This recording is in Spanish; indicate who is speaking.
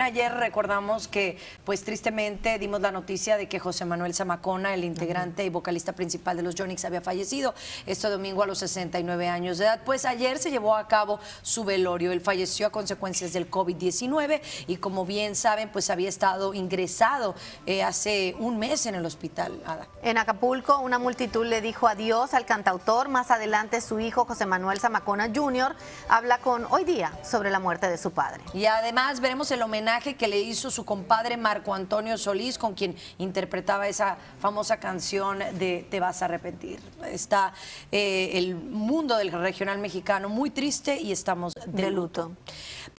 Speaker 1: Ayer recordamos que, pues tristemente, dimos la noticia de que José Manuel Zamacona, el integrante y vocalista principal de los Jonix, había fallecido este domingo a los 69 años de edad. Pues ayer se llevó a cabo su velorio. Él falleció a consecuencias del COVID-19 y, como bien saben, pues había estado ingresado eh, hace un mes en el hospital. En Acapulco, una multitud le dijo adiós al cantautor. Más adelante, su hijo José Manuel Zamacona Jr. habla con Hoy Día sobre la muerte de su padre. Y además veremos el que le hizo su compadre Marco Antonio Solís, con quien interpretaba esa famosa canción de Te vas a arrepentir. Está eh, el mundo del regional mexicano muy triste y estamos de, luto.